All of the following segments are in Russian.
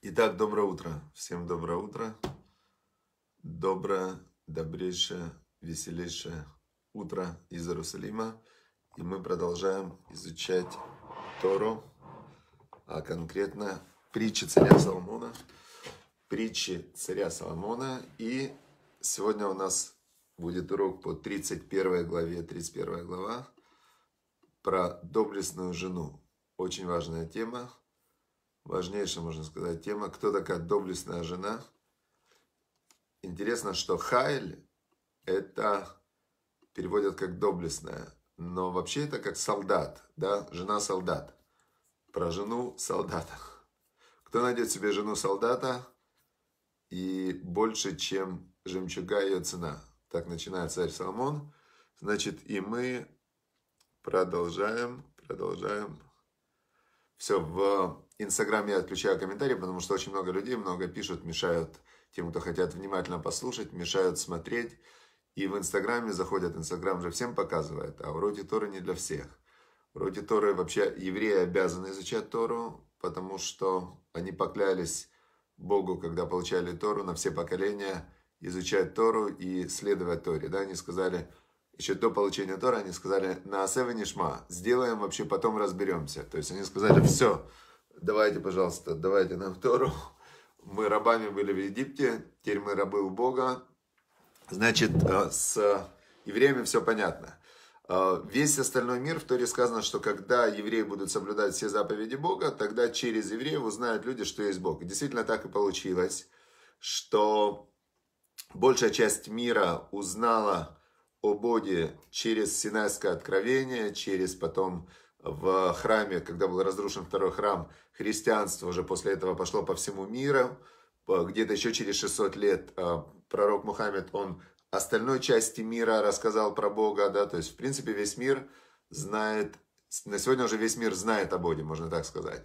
Итак, доброе утро. Всем доброе утро. Доброе, добрейшее, веселейшее утро из Иерусалима. И мы продолжаем изучать Тору, а конкретно притчи царя Соломона. Притчи царя Соломона. И сегодня у нас будет урок по 31 главе, 31 глава про доблестную жену. Очень важная тема – важнейшая, можно сказать, тема. Кто такая доблестная жена? Интересно, что Хайль это переводят как доблестная, но вообще это как солдат, да, жена солдат. Про жену солдата. Кто найдет себе жену солдата и больше, чем жемчуга ее цена. Так начинает царь Соломон. Значит, и мы продолжаем, продолжаем все, в Инстаграм я отключаю комментарии, потому что очень много людей, много пишут, мешают тем, кто хотят внимательно послушать, мешают смотреть. И в Инстаграме заходят, Инстаграм же всем показывает, а уроки Торы не для всех. Уроки Торы вообще евреи обязаны изучать Тору, потому что они поклялись Богу, когда получали Тору, на все поколения изучать Тору и следовать Торе. Да, они сказали, еще до получения Тора, они сказали, на Асева Нишма, сделаем, вообще потом разберемся. То есть они сказали, все, давайте, пожалуйста, давайте нам Тору. Мы рабами были в Египте, теперь мы рабы у Бога. Значит, э, с евреями все понятно. Э, весь остальной мир, в Торе сказано, что когда евреи будут соблюдать все заповеди Бога, тогда через евреев узнают люди, что есть Бог. И действительно так и получилось, что большая часть мира узнала о Боге через Синайское откровение, через потом в храме, когда был разрушен второй храм, христианство уже после этого пошло по всему миру. Где-то еще через 600 лет а, пророк Мухаммед, он остальной части мира рассказал про Бога, да, то есть, в принципе, весь мир знает, на сегодня уже весь мир знает о Боге, можно так сказать.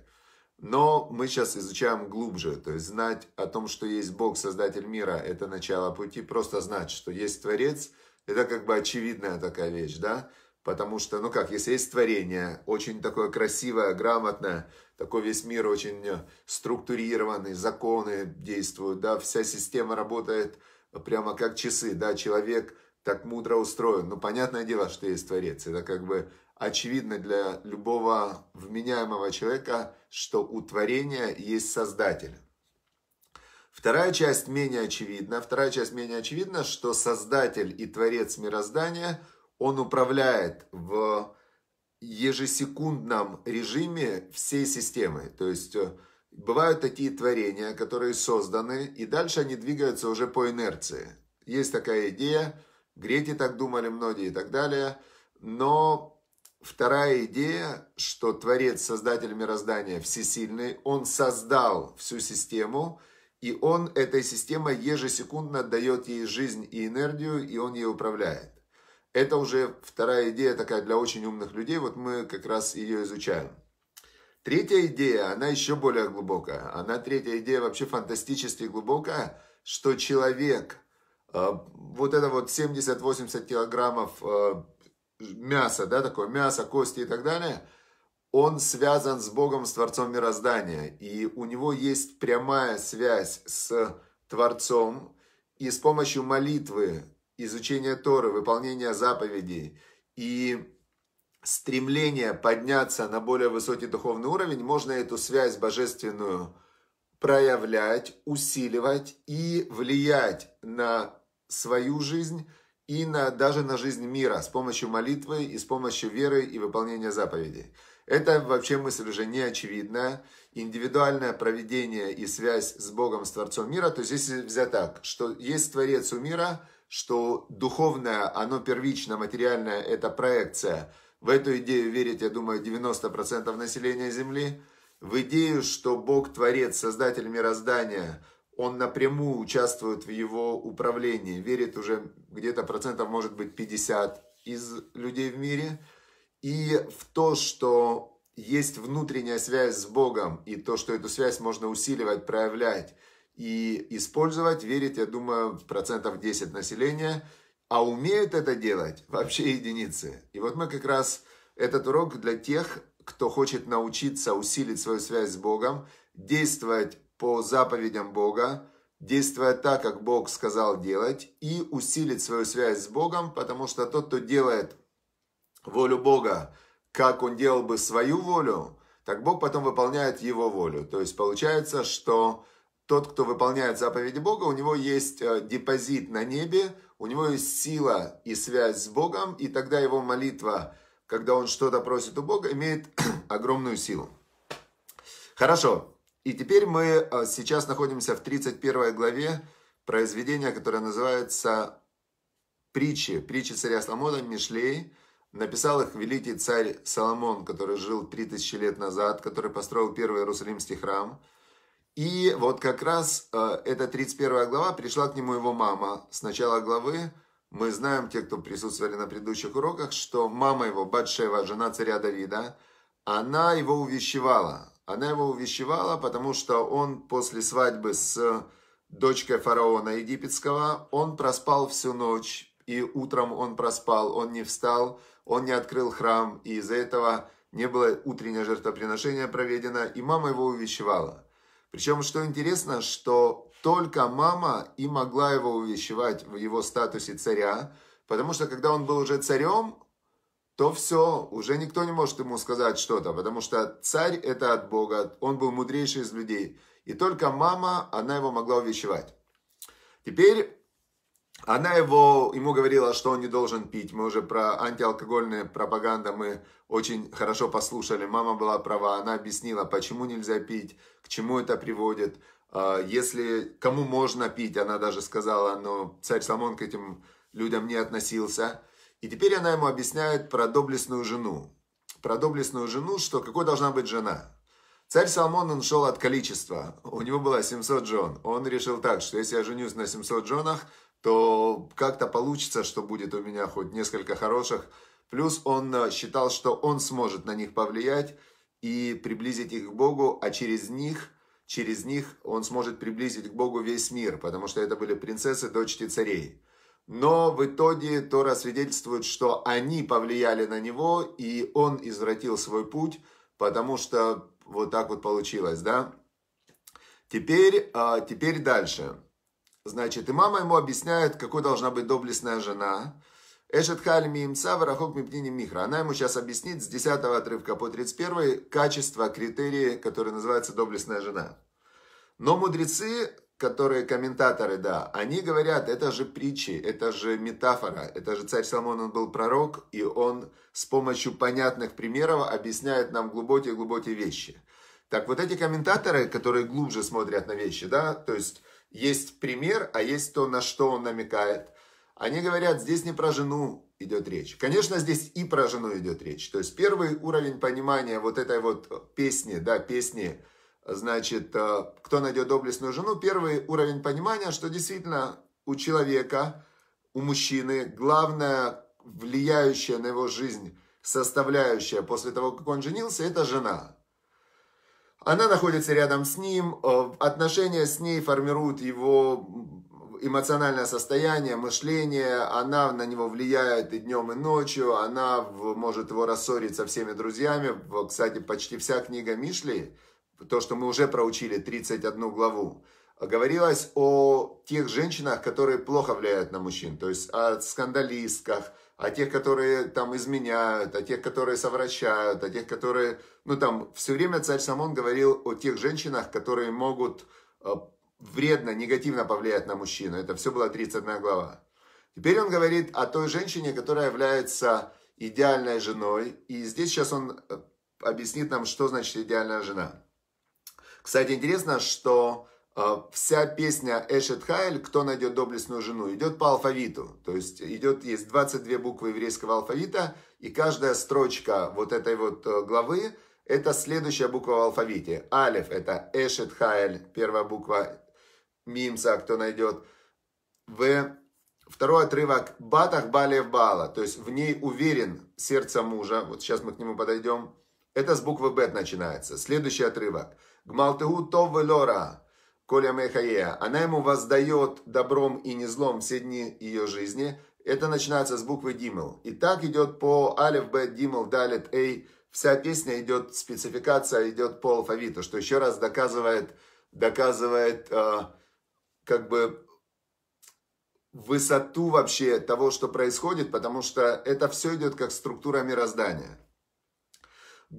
Но мы сейчас изучаем глубже, то есть знать о том, что есть Бог, Создатель мира, это начало пути, просто знать, что есть Творец – это как бы очевидная такая вещь, да? Потому что, ну как, если есть творение, очень такое красивое, грамотное, такой весь мир очень э, структурированный, законы действуют, да, вся система работает прямо как часы, да, человек так мудро устроен. Ну, понятное дело, что есть творец. Это как бы очевидно для любого вменяемого человека, что у творения есть создатель. Вторая часть менее очевидна. Вторая часть менее очевидна, что создатель и творец мироздания, он управляет в ежесекундном режиме всей системы. То есть э, бывают такие творения, которые созданы, и дальше они двигаются уже по инерции. Есть такая идея, греки так думали многие и так далее, но вторая идея, что Творец, Создатель мироздания всесильный, он создал всю систему – и он этой системой ежесекундно дает ей жизнь и энергию, и он ей управляет. Это уже вторая идея такая для очень умных людей, вот мы как раз ее изучаем. Третья идея, она еще более глубокая. Она третья идея вообще фантастически глубокая, что человек, э, вот это вот 70-80 килограммов э, мяса, да, такое мясо, кости и так далее – он связан с Богом, с Творцом мироздания. И у него есть прямая связь с Творцом. И с помощью молитвы, изучения Торы, выполнения заповедей и стремления подняться на более высокий духовный уровень, можно эту связь божественную проявлять, усиливать и влиять на свою жизнь, и на, даже на жизнь мира с помощью молитвы и с помощью веры и выполнения заповедей. Это вообще мысль уже не очевидная. Индивидуальное проведение и связь с Богом, с Творцом мира, то есть если взять так, что есть Творец у мира, что духовное, оно первично, материальное, это проекция. В эту идею верит, я думаю, 90% населения Земли. В идею, что Бог Творец, Создатель мироздания – он напрямую участвует в его управлении. Верит уже где-то процентов, может быть, 50 из людей в мире. И в то, что есть внутренняя связь с Богом, и то, что эту связь можно усиливать, проявлять и использовать, верит, я думаю, процентов 10 населения. А умеют это делать вообще единицы. И вот мы как раз этот урок для тех, кто хочет научиться усилить свою связь с Богом, действовать по заповедям Бога, действовать так, как Бог сказал делать, и усилить свою связь с Богом, потому что тот, кто делает волю Бога, как он делал бы свою волю, так Бог потом выполняет его волю. То есть получается, что тот, кто выполняет заповеди Бога, у него есть э, депозит на небе, у него есть сила и связь с Богом, и тогда его молитва, когда он что-то просит у Бога, имеет огромную силу. Хорошо, и теперь мы а, сейчас находимся в 31 главе произведения, которое называется «Притчи». Притчи царя Соломона Мишлей. Написал их великий царь Соломон, который жил 3000 лет назад, который построил первый Иерусалимский храм. И вот как раз э, эта 31 глава, пришла к нему его мама. С начала главы мы знаем, те, кто присутствовали на предыдущих уроках, что мама его, Батшева, жена царя Давида, она его увещевала. Она его увещевала, потому что он после свадьбы с дочкой фараона египетского, он проспал всю ночь, и утром он проспал, он не встал, он не открыл храм, и из-за этого не было утреннее жертвоприношение проведено, и мама его увещевала. Причем, что интересно, что только мама и могла его увещевать в его статусе царя, потому что когда он был уже царем, то все, уже никто не может ему сказать что-то, потому что царь это от Бога, он был мудрейший из людей. И только мама, она его могла увещевать. Теперь она его, ему говорила, что он не должен пить. Мы уже про антиалкогольную пропаганду мы очень хорошо послушали. Мама была права, она объяснила, почему нельзя пить, к чему это приводит. А, если кому можно пить, она даже сказала, но царь Соломон к этим людям не относился – и теперь она ему объясняет про доблестную жену. Про доблестную жену, что какой должна быть жена. Царь Салмон, он шел от количества. У него было 700 жен. Он решил так, что если я женюсь на 700 женах, то как-то получится, что будет у меня хоть несколько хороших. Плюс он э, считал, что он сможет на них повлиять и приблизить их к Богу, а через них, через них он сможет приблизить к Богу весь мир, потому что это были принцессы, дочери царей но в итоге Тора свидетельствует, что они повлияли на него, и он извратил свой путь, потому что вот так вот получилось, да? Теперь, а, теперь дальше. Значит, и мама ему объясняет, какой должна быть доблестная жена. Эшет хальми имца варахок мипнини михра. Она ему сейчас объяснит с 10 отрывка по 31 качество, критерии, которые называются доблестная жена. Но мудрецы которые комментаторы, да, они говорят, это же притчи, это же метафора, это же царь Соломон, он был пророк, и он с помощью понятных примеров объясняет нам глубокие-глубокие вещи. Так вот эти комментаторы, которые глубже смотрят на вещи, да, то есть есть пример, а есть то, на что он намекает. Они говорят, здесь не про жену идет речь. Конечно, здесь и про жену идет речь. То есть первый уровень понимания вот этой вот песни, да, песни, значит, э, кто найдет доблестную жену, первый уровень понимания, что действительно у человека, у мужчины, главная влияющая на его жизнь составляющая после того, как он женился, это жена. Она находится рядом с ним, э, отношения с ней формируют его эмоциональное состояние, мышление, она на него влияет и днем, и ночью, она может его рассорить со всеми друзьями. Кстати, почти вся книга Мишли то, что мы уже проучили 31 главу, говорилось о тех женщинах, которые плохо влияют на мужчин, то есть о скандалистках, о тех, которые там изменяют, о тех, которые совращают, о тех, которые... Ну, там все время царь Самон говорил о тех женщинах, которые могут э, вредно, негативно повлиять на мужчину. Это все была 31 глава. Теперь он говорит о той женщине, которая является идеальной женой. И здесь сейчас он э, объяснит нам, что значит идеальная жена. Кстати, интересно, что э, вся песня Эшет Хайль «Кто найдет доблестную жену» идет по алфавиту. То есть идет, есть 22 буквы еврейского алфавита, и каждая строчка вот этой вот э, главы – это следующая буква в алфавите. Алиф – это Эшет Хайль, первая буква Мимса, кто найдет. В Второй отрывок «Батах балев бала», то есть в ней уверен сердце мужа. Вот сейчас мы к нему подойдем. Это с буквы «Бет» начинается. Следующий отрывок – Гмалтыу тов велора, коля мехае. Она а ему воздает добром и не злом все дни ее жизни. Это начинается с буквы Димел. И так идет по Алиф, Бет, Димел, Далит Эй. Вся песня идет, спецификация идет по алфавиту, что еще раз доказывает, доказывает э, как бы высоту вообще того, что происходит, потому что это все идет как структура мироздания.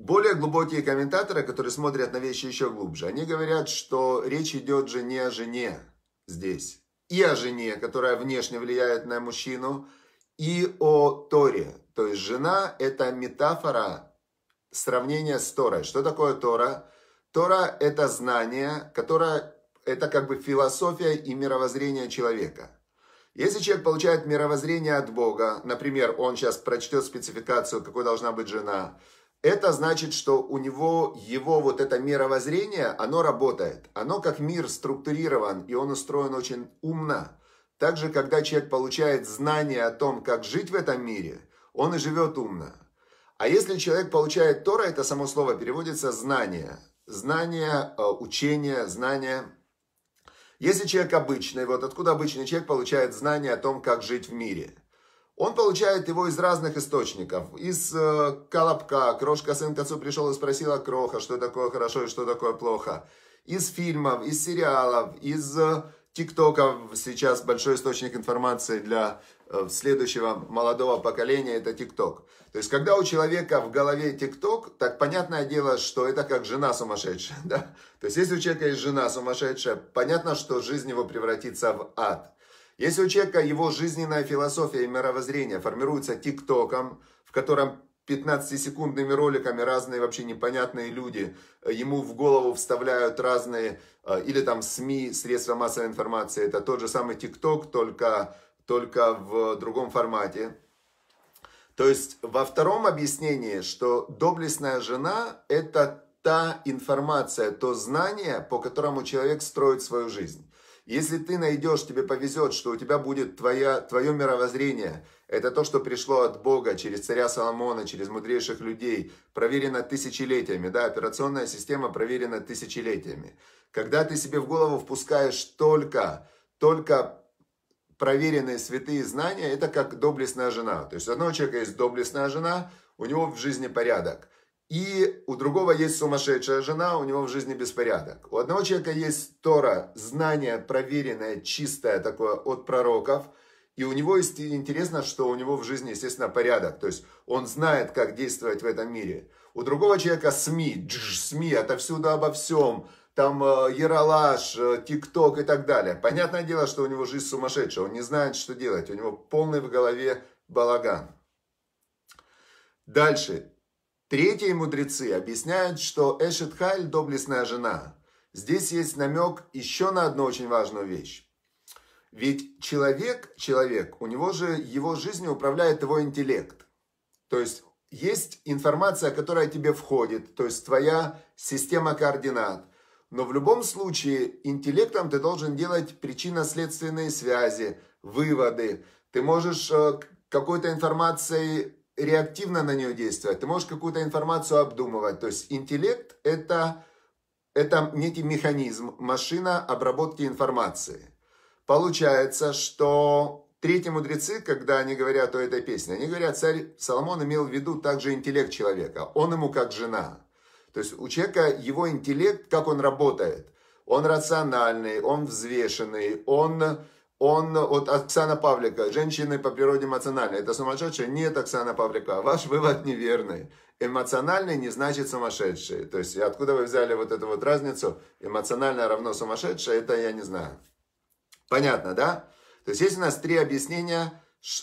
Более глубокие комментаторы, которые смотрят на вещи еще глубже, они говорят, что речь идет же не о жене здесь, и о жене, которая внешне влияет на мужчину, и о Торе. То есть жена – это метафора сравнения с Торой. Что такое Тора? Тора – это знание, которое – это как бы философия и мировоззрение человека. Если человек получает мировоззрение от Бога, например, он сейчас прочтет спецификацию, какой должна быть жена – это значит, что у него, его вот это мировоззрение, оно работает. Оно как мир структурирован, и он устроен очень умно. Также, когда человек получает знание о том, как жить в этом мире, он и живет умно. А если человек получает Тора, это само слово переводится «знание». Знание, э, учение, знание. Если человек обычный, вот откуда обычный человек получает знание о том, как жить в мире – он получает его из разных источников. Из э, Колобка. Крошка сын к отцу пришел и спросила Кроха, что такое хорошо и что такое плохо. Из фильмов, из сериалов, из э, ТикТока. Сейчас большой источник информации для э, следующего молодого поколения – это ТикТок. То есть, когда у человека в голове ТикТок, так понятное дело, что это как жена сумасшедшая. Да? То есть, если у человека есть жена сумасшедшая, понятно, что жизнь его превратится в ад. Если у человека его жизненная философия и мировоззрение формируется тиктоком, в котором 15-секундными роликами разные вообще непонятные люди э, ему в голову вставляют разные, э, или там СМИ, средства массовой информации, это тот же самый тикток, только, только в другом формате. То есть во втором объяснении, что доблестная жена – это та информация, то знание, по которому человек строит свою жизнь. Если ты найдешь, тебе повезет, что у тебя будет твоя, твое мировоззрение. Это то, что пришло от Бога через царя Соломона, через мудрейших людей. Проверено тысячелетиями. Да, операционная система проверена тысячелетиями. Когда ты себе в голову впускаешь только, только проверенные святые знания, это как доблестная жена. То есть у одного человека есть доблестная жена, у него в жизни порядок. И у другого есть сумасшедшая жена, у него в жизни беспорядок. У одного человека есть Тора, знание проверенное, чистое такое от пророков. И у него есть, интересно, что у него в жизни, естественно, порядок. То есть он знает, как действовать в этом мире. У другого человека СМИ, джж, СМИ, отовсюду обо всем. Там э, Яралаш, э, ТикТок и так далее. Понятное дело, что у него жизнь сумасшедшая. Он не знает, что делать. У него полный в голове балаган. Дальше. Третьи мудрецы объясняют, что Эшет доблестная жена. Здесь есть намек еще на одну очень важную вещь. Ведь человек, человек, у него же его жизнью управляет его интеллект. То есть есть информация, которая тебе входит, то есть твоя система координат. Но в любом случае интеллектом ты должен делать причинно-следственные связи, выводы. Ты можешь э, какой-то информацией реактивно на нее действовать, ты можешь какую-то информацию обдумывать. То есть интеллект – это, это некий механизм, машина обработки информации. Получается, что третьи мудрецы, когда они говорят о этой песне, они говорят, царь Соломон имел в виду также интеллект человека, он ему как жена. То есть у человека его интеллект, как он работает, он рациональный, он взвешенный, он он вот Оксана Павлика. Женщины по природе эмоциональны. Это сумасшедшие? Нет, Оксана Павлика. А ваш вывод неверный. Эмоциональный не значит сумасшедший. То есть откуда вы взяли вот эту вот разницу? Эмоционально равно сумасшедшее, это я не знаю. Понятно, да? То есть есть у нас три объяснения,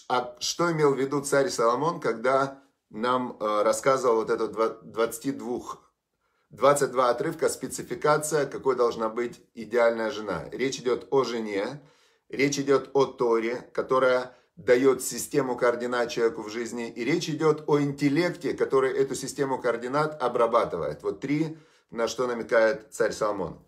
а что имел в виду царь Соломон, когда нам э, рассказывал вот этот 22 22 отрывка, спецификация, какой должна быть идеальная жена. Речь идет о жене, речь идет о Торе, которая дает систему координат человеку в жизни, и речь идет о интеллекте, который эту систему координат обрабатывает. Вот три, на что намекает царь Соломон.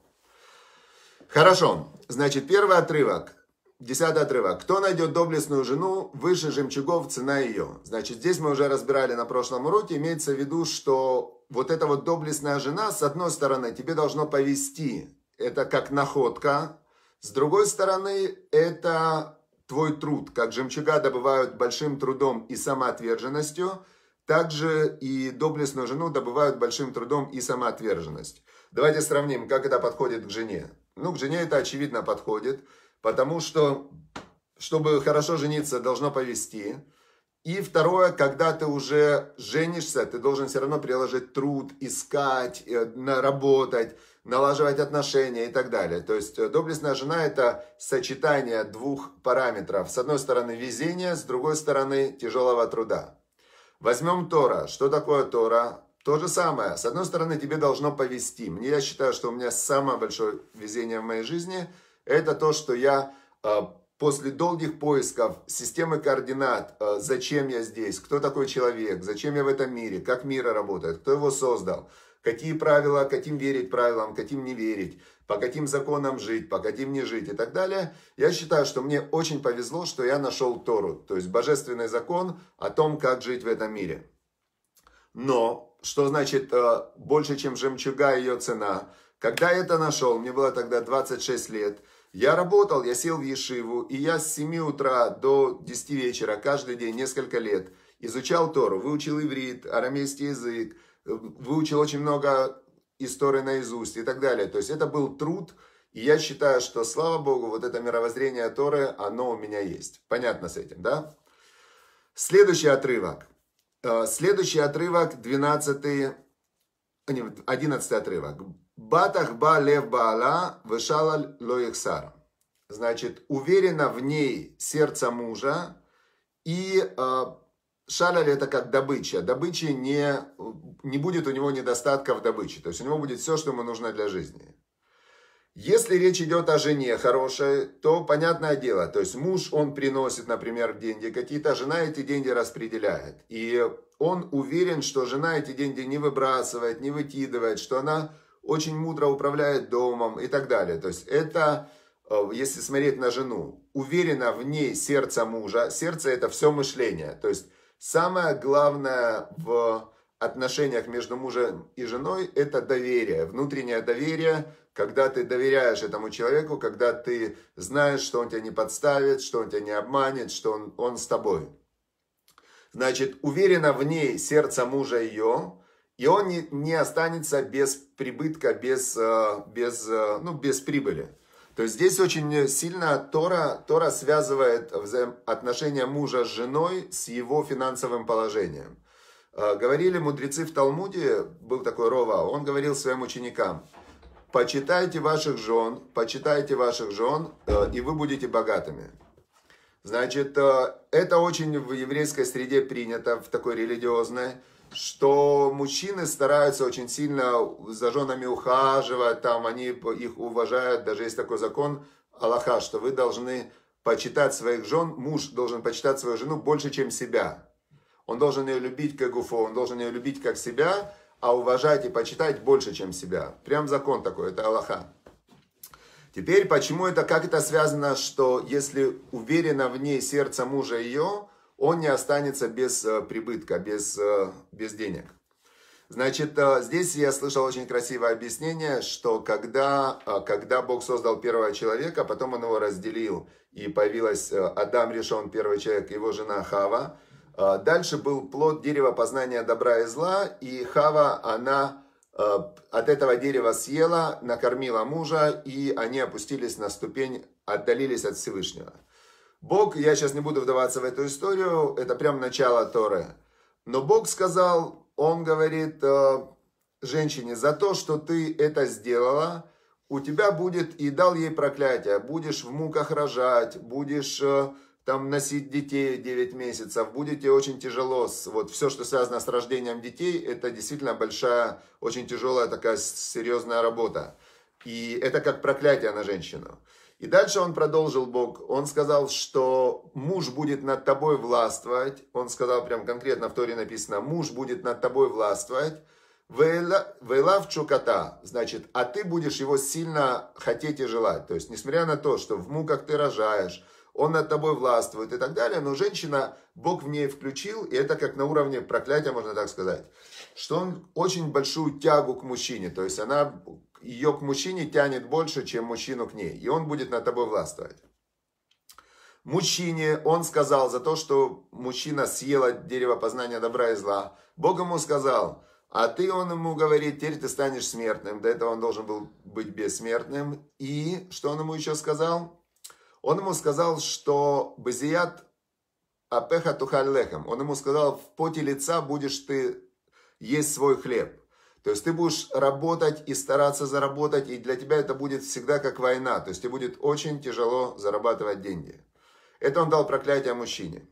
Хорошо, значит, первый отрывок, десятый отрывок. Кто найдет доблестную жену, выше жемчугов цена ее. Значит, здесь мы уже разбирали на прошлом уроке, имеется в виду, что вот эта вот доблестная жена, с одной стороны, тебе должно повести, это как находка, с другой стороны, это твой труд. Как жемчуга добывают большим трудом и самоотверженностью, так же и доблестную жену добывают большим трудом и самоотверженность. Давайте сравним, как это подходит к жене. Ну, к жене это очевидно подходит, потому что, чтобы хорошо жениться, должно повести. И второе, когда ты уже женишься, ты должен все равно приложить труд, искать, э, наработать, налаживать отношения и так далее. То есть э, доблестная жена – это сочетание двух параметров. С одной стороны везение, с другой стороны тяжелого труда. Возьмем Тора. Что такое Тора? То же самое. С одной стороны, тебе должно повести. Мне, я считаю, что у меня самое большое везение в моей жизни – это то, что я э, после долгих поисков системы координат, э, зачем я здесь, кто такой человек, зачем я в этом мире, как мир работает, кто его создал, какие правила, каким верить правилам, каким не верить, по каким законам жить, по каким не жить и так далее. Я считаю, что мне очень повезло, что я нашел Тору, то есть божественный закон о том, как жить в этом мире. Но, что значит э, больше, чем жемчуга ее цена? Когда я это нашел, мне было тогда 26 лет – я работал, я сел в Ешиву, и я с 7 утра до 10 вечера каждый день несколько лет изучал Тору, выучил иврит, арамейский язык, э, выучил очень много истории наизусть и так далее. То есть это был труд, и я считаю, что, слава Богу, вот это мировоззрение Торы, оно у меня есть. Понятно с этим, да? Следующий отрывок. Э, следующий отрывок, 12, 11 а, отрывок. Батахба ба лев баала вышалаль лоехсар. Значит, уверена в ней сердце мужа, и э, шалаль это как добыча. Добычи не, не будет у него недостатка в добыче. То есть у него будет все, что ему нужно для жизни. Если речь идет о жене хорошей, то понятное дело, то есть муж, он приносит, например, деньги какие-то, жена эти деньги распределяет. И он уверен, что жена эти деньги не выбрасывает, не выкидывает, что она очень мудро управляет домом и так далее. То есть это, э, если смотреть на жену, уверена в ней сердце мужа, сердце это все мышление. То есть самое главное в отношениях между мужем и женой это доверие, внутреннее доверие, когда ты доверяешь этому человеку, когда ты знаешь, что он тебя не подставит, что он тебя не обманет, что он, он с тобой. Значит, уверена в ней сердце мужа ее, и он не, не останется без прибытка, без, э, без, э, ну, без прибыли. То есть здесь очень сильно Тора, Тора связывает отношения мужа с женой с его финансовым положением. Э, говорили мудрецы в Талмуде, был такой Рова, он говорил своим ученикам, почитайте ваших жен, почитайте ваших жен, и вы будете богатыми. Значит, это очень в еврейской среде принято, в такой религиозной что мужчины стараются очень сильно за женами ухаживать, там они их уважают, даже есть такой закон Аллаха, что вы должны почитать своих жен, муж должен почитать свою жену больше, чем себя. Он должен ее любить как гуфо, он должен ее любить как себя, а уважать и почитать больше, чем себя. Прям закон такой, это Аллаха. Теперь, почему это, как это связано, что если уверено в ней сердце мужа ее, он не останется без э, прибытка, без, э, без денег. Значит, э, здесь я слышал очень красивое объяснение, что когда, когда Бог создал первого человека, потом он его разделил, и появилась Адам решен, первый человек, его жена Хава. Дальше был плод дерева познания добра и зла, и Хава, она от этого дерева съела, накормила мужа, и они опустились на ступень, отдалились от Всевышнего. Бог, я сейчас не буду вдаваться в эту историю, это прям начало Торы. Но Бог сказал, он говорит э, женщине, за то, что ты это сделала, у тебя будет, и дал ей проклятие, будешь в муках рожать, будешь э, там носить детей 9 месяцев, будете очень тяжело, вот все, что связано с рождением детей, это действительно большая, очень тяжелая такая серьезная работа. И это как проклятие на женщину. И дальше он продолжил Бог. Он сказал, что муж будет над тобой властвовать. Он сказал прям конкретно, в Торе написано, муж будет над тобой властвовать. Вейлав чуката, значит, а ты будешь его сильно хотеть и желать. То есть, несмотря на то, что в муках ты рожаешь, он над тобой властвует и так далее, но женщина, Бог в ней включил, и это как на уровне проклятия, можно так сказать, что он очень большую тягу к мужчине, то есть она ее к мужчине тянет больше, чем мужчину к ней. И он будет над тобой властвовать. Мужчине он сказал за то, что мужчина съела дерево познания добра и зла. Бог ему сказал, а ты, он ему говорит, теперь ты станешь смертным. До этого он должен был быть бессмертным. И что он ему еще сказал? Он ему сказал, что Базият Апеха Тухаллехем. Он ему сказал, в поте лица будешь ты есть свой хлеб. То есть ты будешь работать и стараться заработать, и для тебя это будет всегда как война. То есть тебе будет очень тяжело зарабатывать деньги. Это он дал проклятие мужчине.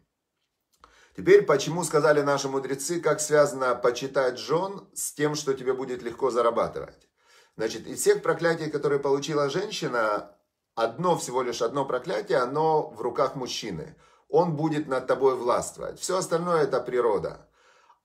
Теперь, почему сказали наши мудрецы, как связано почитать жен с тем, что тебе будет легко зарабатывать? Значит, из всех проклятий, которые получила женщина, одно, всего лишь одно проклятие, оно в руках мужчины. Он будет над тобой властвовать. Все остальное это природа.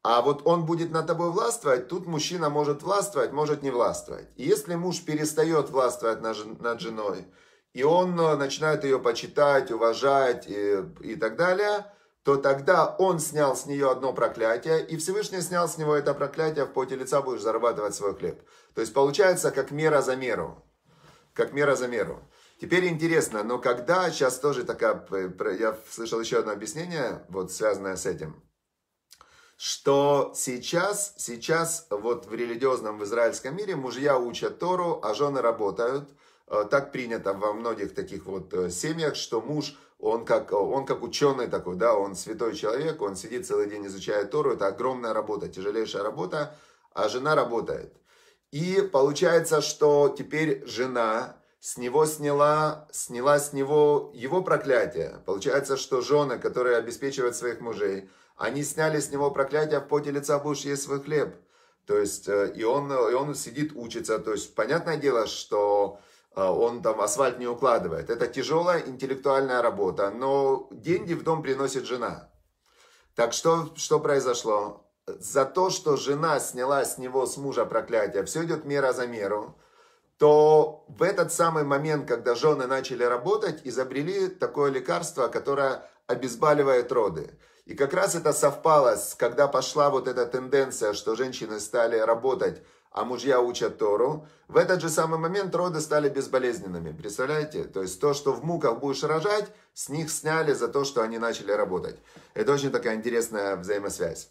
А вот он будет над тобой властвовать, тут мужчина может властвовать, может не властвовать. И если муж перестает властвовать над женой, и он э, начинает ее почитать, уважать и, и так далее, то тогда он снял с нее одно проклятие, и Всевышний снял с него это проклятие, в поте лица будешь зарабатывать свой хлеб. То есть получается как мера за меру. Как мера за меру. Теперь интересно, но когда, сейчас тоже такая, э, я слышал еще одно объяснение, вот связанное с этим – что сейчас, сейчас вот в религиозном в израильском мире мужья учат Тору, а жены работают. Э, так принято во многих таких вот э, семьях, что муж, он как, он как ученый такой, да, он святой человек, он сидит целый день изучает Тору, это огромная работа, тяжелейшая работа, а жена работает. И получается, что теперь жена с него сняла, сняла с него его проклятие. Получается, что жены, которые обеспечивают своих мужей, они сняли с него проклятие, в поте лица будешь есть свой хлеб. То есть, э, и он, э, и он сидит, учится. То есть, понятное дело, что э, он там асфальт не укладывает. Это тяжелая интеллектуальная работа, но деньги в дом приносит жена. Так что, что произошло? За то, что жена сняла с него, с мужа проклятие, все идет мера за меру, то в этот самый момент, когда жены начали работать, изобрели такое лекарство, которое обезболивает роды. И как раз это совпало, с, когда пошла вот эта тенденция, что женщины стали работать, а мужья учат Тору, в этот же самый момент роды стали безболезненными. Представляете? То есть то, что в муках будешь рожать, с них сняли за то, что они начали работать. Это очень такая интересная взаимосвязь.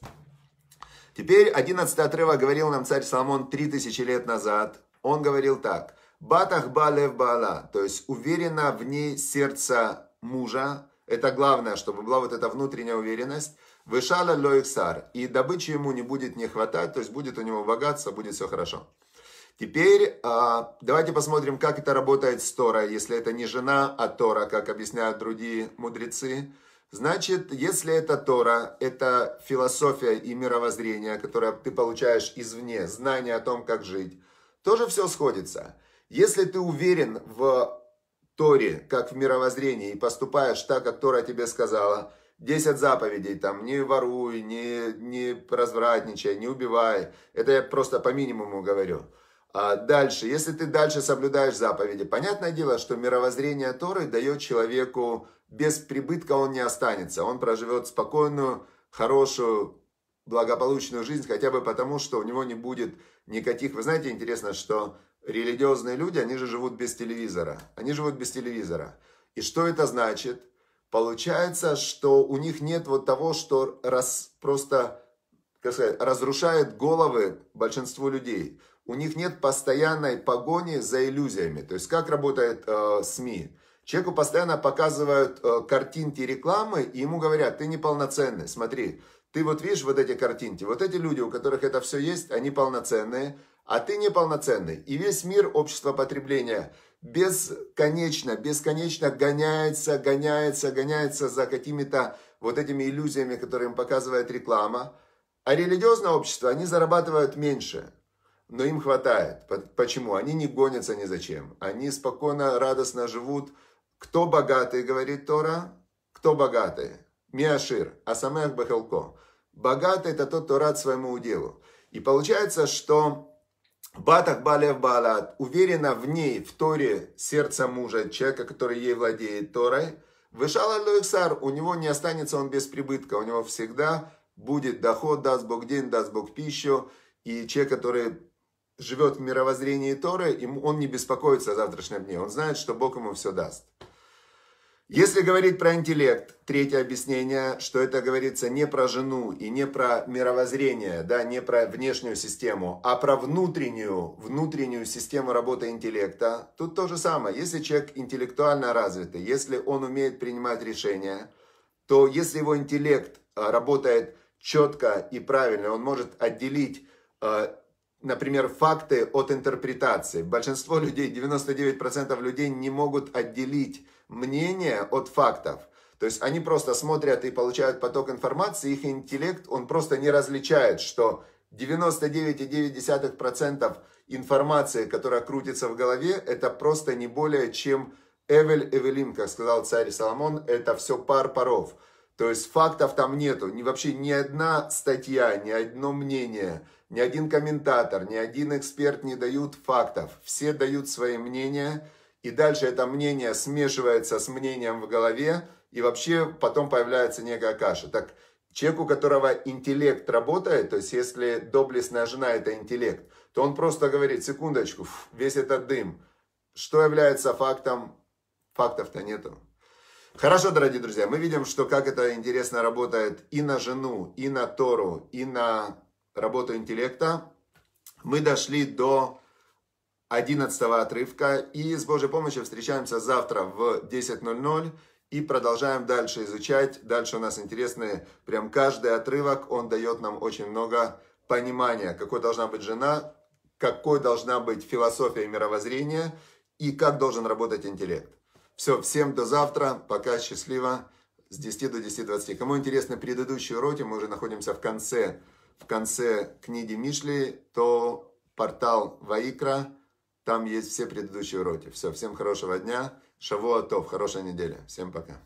Теперь 11 отрывок говорил нам царь Соломон 3000 лет назад. Он говорил так. Батах балев бала, то есть уверенно в ней сердце мужа, это главное, чтобы была вот эта внутренняя уверенность. Вышала лоиксар. И добычи ему не будет не хватать, то есть будет у него богатство, будет все хорошо. Теперь а, давайте посмотрим, как это работает с Тора, если это не жена, а Тора, как объясняют другие мудрецы. Значит, если это Тора, это философия и мировоззрение, которое ты получаешь извне, знание о том, как жить, тоже все сходится. Если ты уверен в Торе, как в мировоззрении, и поступаешь так, как Тора тебе сказала. Десять заповедей, там, не воруй, не, не развратничай, не убивай. Это я просто по минимуму говорю. А дальше, если ты дальше соблюдаешь заповеди, понятное дело, что мировоззрение Торы дает человеку, без прибытка он не останется. Он проживет спокойную, хорошую, благополучную жизнь, хотя бы потому, что у него не будет никаких... Вы знаете, интересно, что религиозные люди, они же живут без телевизора. Они живут без телевизора. И что это значит? Получается, что у них нет вот того, что раз, просто как сказать, разрушает головы большинству людей. У них нет постоянной погони за иллюзиями. То есть как работает э, СМИ? Человеку постоянно показывают э, картинки рекламы, и ему говорят, ты неполноценный, смотри, ты вот видишь вот эти картинки, вот эти люди, у которых это все есть, они полноценные, а ты неполноценный. И весь мир общества потребления бесконечно, бесконечно гоняется, гоняется, гоняется за какими-то вот этими иллюзиями, которые им показывает реклама. А религиозное общество, они зарабатывают меньше, но им хватает. Почему? Они не гонятся ни зачем. Они спокойно, радостно живут. Кто богатый, говорит Тора? Кто богатый? Миашир, Асамех Бахалко. Богатый – это тот, кто рад своему уделу. И получается, что Батах Балев Балат уверена в ней, в Торе, сердца мужа, человека, который ей владеет Торой. Вышал Аллоексар, у него не останется он без прибытка, у него всегда будет доход, даст Бог день, даст Бог пищу. И человек, который живет в мировоззрении Торы, он не беспокоится о завтрашнем дне, он знает, что Бог ему все даст. Если говорить про интеллект, третье объяснение, что это говорится не про жену и не про мировоззрение, да, не про внешнюю систему, а про внутреннюю, внутреннюю систему работы интеллекта, тут то же самое. Если человек интеллектуально развитый, если он умеет принимать решения, то если его интеллект а, работает четко и правильно, он может отделить а, например, факты от интерпретации. Большинство людей, 99% людей не могут отделить мнение от фактов. То есть они просто смотрят и получают поток информации, их интеллект, он просто не различает, что 99,9% информации, которая крутится в голове, это просто не более чем Эвель Эвелим, как сказал царь Соломон, это все пар паров. То есть фактов там нету. Ни, вообще ни одна статья, ни одно мнение, ни один комментатор, ни один эксперт не дают фактов. Все дают свои мнения, и дальше это мнение смешивается с мнением в голове, и вообще потом появляется некая каша. Так, человек, у которого интеллект работает, то есть если доблестная жена – это интеллект, то он просто говорит, секундочку, весь этот дым, что является фактом, фактов-то нету. Хорошо, дорогие друзья, мы видим, что как это интересно работает и на жену, и на Тору, и на работу интеллекта. Мы дошли до 11 отрывка и с Божьей помощью встречаемся завтра в 10.00 и продолжаем дальше изучать. Дальше у нас интересные, прям каждый отрывок, он дает нам очень много понимания, какой должна быть жена, какой должна быть философия и мировоззрение, и как должен работать интеллект. Все, всем до завтра. Пока, счастливо. С 10 до 10.20. Кому интересны предыдущие уроки, мы уже находимся в конце, в конце книги Мишли, то портал Ваикра, там есть все предыдущие уроки. Все, всем хорошего дня. Шавуатов, хорошей недели. Всем пока.